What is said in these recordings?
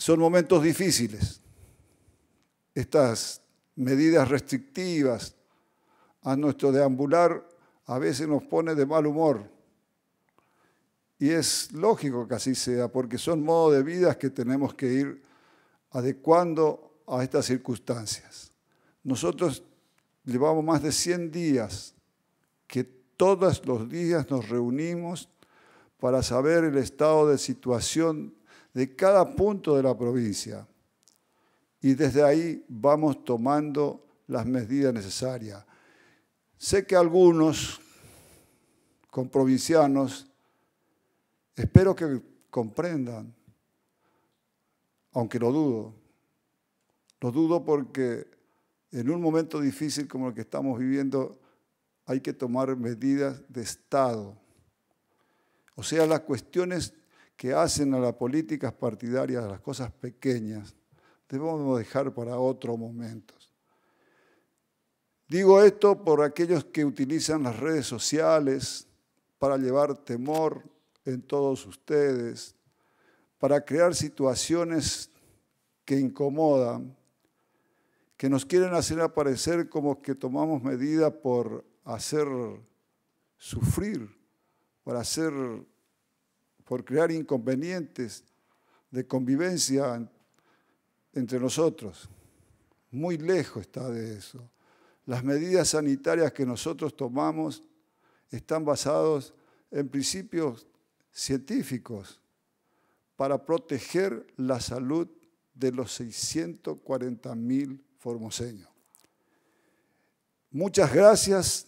Son momentos difíciles. Estas medidas restrictivas a nuestro deambular a veces nos pone de mal humor. Y es lógico que así sea, porque son modos de vida que tenemos que ir adecuando a estas circunstancias. Nosotros llevamos más de 100 días que todos los días nos reunimos para saber el estado de situación de cada punto de la provincia. Y desde ahí vamos tomando las medidas necesarias. Sé que algunos con provincianos, espero que comprendan, aunque lo dudo. Lo dudo porque en un momento difícil como el que estamos viviendo hay que tomar medidas de Estado. O sea, las cuestiones que hacen a las políticas partidarias, a las cosas pequeñas, debemos dejar para otro momento. Digo esto por aquellos que utilizan las redes sociales para llevar temor en todos ustedes, para crear situaciones que incomodan, que nos quieren hacer aparecer como que tomamos medida por hacer sufrir, para hacer por crear inconvenientes de convivencia entre nosotros. Muy lejos está de eso. Las medidas sanitarias que nosotros tomamos están basadas en principios científicos para proteger la salud de los 640.000 formoseños. Muchas gracias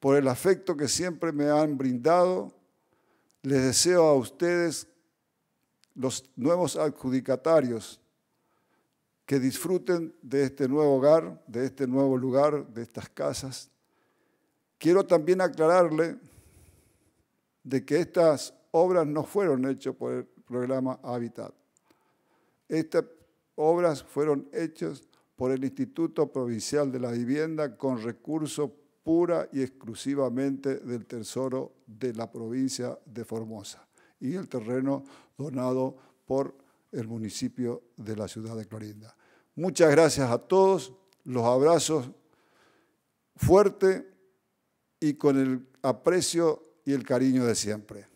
por el afecto que siempre me han brindado les deseo a ustedes, los nuevos adjudicatarios, que disfruten de este nuevo hogar, de este nuevo lugar, de estas casas. Quiero también aclararle de que estas obras no fueron hechas por el programa Habitat. Estas obras fueron hechas por el Instituto Provincial de la Vivienda con recursos pura y exclusivamente del tesoro de la provincia de Formosa y el terreno donado por el municipio de la ciudad de Clorinda. Muchas gracias a todos, los abrazos fuerte y con el aprecio y el cariño de siempre.